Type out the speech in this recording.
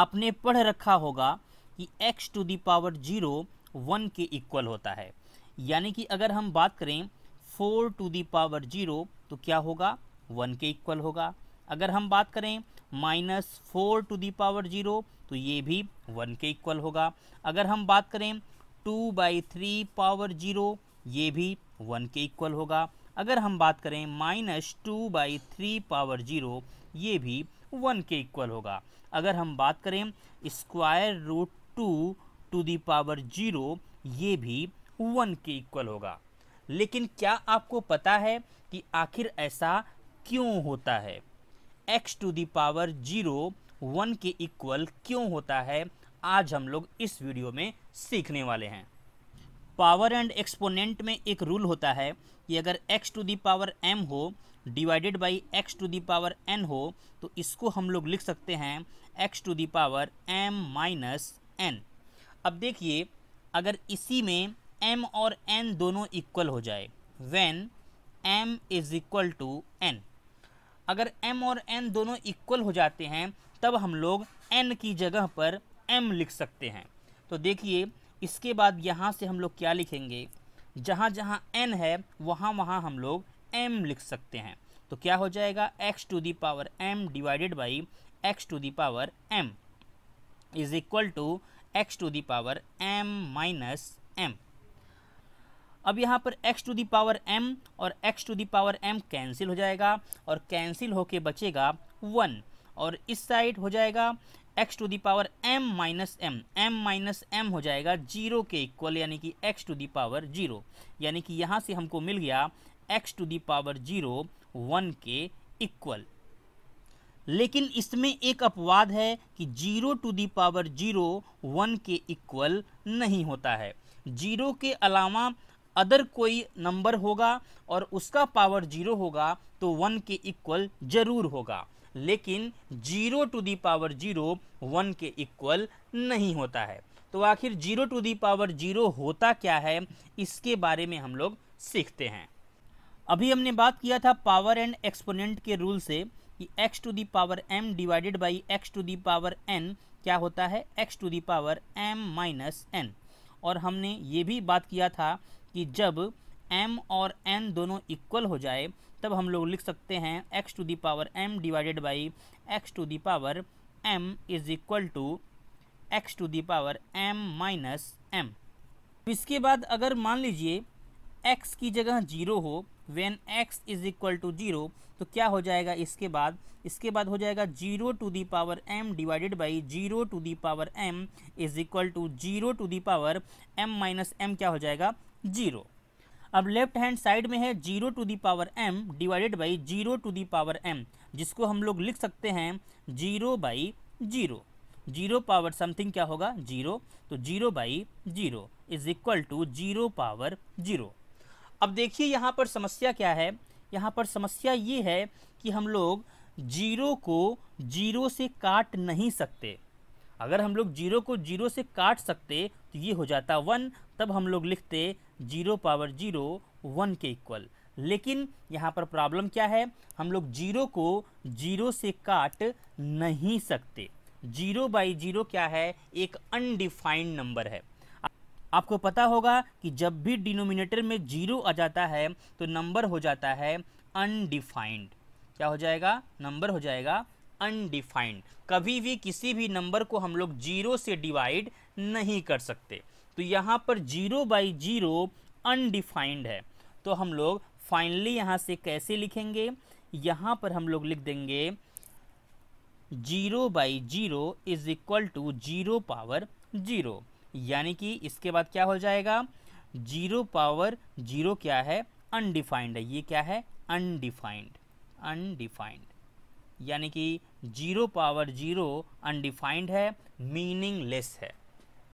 आपने पढ़ रखा होगा कि x to the power zero one के इक्वल होता है यानी कि अगर हम बात करें four to the power zero तो क्या होगा वन के इक्वल होगा अगर हम बात करें minus four to the power zero तो ये भी वन के इक्वल होगा अगर हम बात करें two by three power zero ये भी वन के इक्वल होगा अगर हम बात करें minus two by three power zero ये भी वन के इक्वल होगा अगर हम बात करें square root two to the power zero ये भी वन के इक्वल होगा लेकिन क्या आपको पता है कि आखिर ऐसा क्यों होता है x to the power zero one के इक्वल क्यों होता है आज हम लोग इस वीडियो में सीखने वाले हैं पावर एंड एक्सपोनेंट में एक रूल होता है कि अगर x to the power m हो divided by x to the power n हो तो इसको हम लोग लिख सकते हैं x to the power m minus n अब देखिए अगर इसी में एम और एन दोनों इक्वल हो जाए when m is equal to n अगर एम और एन दोनों इक्वल हो जाते हैं तब हम लोग एन की जगह पर एम लिख सकते हैं तो देखिए इसके बाद यहाँ से हम लोग क्या लिखेंगे जहाँ जहाँ एन है वहाँ वहाँ हम लोग एम लिख सकते हैं तो क्या हो जाएगा x to the power m divided by x to the power m is equal to x to the power m minus m अब यहाँ पर x to the power m और x to the power m cancel हो जाएगा और cancel होके बचेगा one और इस साइड हो जाएगा x to the power m minus m m minus m हो जाएगा जीरो के इक्वल यानी कि x to the power zero यानी कि यहाँ से हमको मिल गया x to the power zero one के इक्वल लेकिन इसमें एक अपवाद है कि zero to the power zero one के इक्वल नहीं होता है जीरो के अलावा अदर कोई नंबर होगा और उसका पावर जीरो होगा तो वन के इक्वल ज़रूर होगा लेकिन zero to the power zero one के इक्वल नहीं होता है तो आखिर zero to the power zero होता क्या है इसके बारे में हम लोग सीखते हैं अभी हमने बात किया था पावर एंड एक्सपोनेंट के रूल से कि x to the power m divided by x to the power n क्या होता है x to the power m minus n और हमने ये भी बात किया था कि जब एम और एन दोनों इक्वल हो जाए तब हम लोग लिख सकते हैं x to the power m divided by x to the power m is equal to x to the power m minus m इसके बाद अगर मान लीजिए एक्स की जगह जीरो हो when x is equal to zero तो क्या हो जाएगा इसके बाद इसके बाद हो जाएगा zero to the power m divided by zero to the power m is equal to zero to the power m minus m क्या हो जाएगा जीरो अब लेफ्ट हैंड साइड में है zero to the power m divided by zero to the power m जिसको हम लोग लिख सकते हैं zero by zero zero power something क्या होगा जीरो तो zero by zero is equal to zero power zero अब देखिए यहाँ पर समस्या क्या है यहाँ पर समस्या ये है कि हम लोग जीरो को जीरो से काट नहीं सकते अगर हम लोग जीरो को जीरो से काट सकते तो ये हो जाता वन तब हम लोग लिखते जीरो पावर जीरो वन के इक्वल लेकिन यहाँ पर प्रॉब्लम क्या है हम लोग जीरो को जीरो से काट नहीं सकते जीरो बाई जीरो क्या है एक अनडिफाइंड नंबर है आपको पता होगा कि जब भी डिनोमिनेटर में जीरो आ जाता है तो नंबर हो जाता है अनडिफाइंड क्या हो जाएगा नंबर हो जाएगा अनडिफाइंड कभी भी किसी भी नंबर को हम लोग जीरो से डिवाइड नहीं कर सकते तो यहाँ पर जीरो बाई जीरो अनडिफाइंड है तो हम लोग फाइनली यहाँ से कैसे लिखेंगे यहाँ पर हम लोग लिख देंगे zero by zero is equal to zero power zero यानी कि इसके बाद क्या हो जाएगा जीरो पावर जीरो क्या है अनडिफाइंड है ये क्या है अनडिफाइंड अनडिफाइंड यानी कि जीरो पावर जीरो अनडिफाइंड है मीनिंगलेस है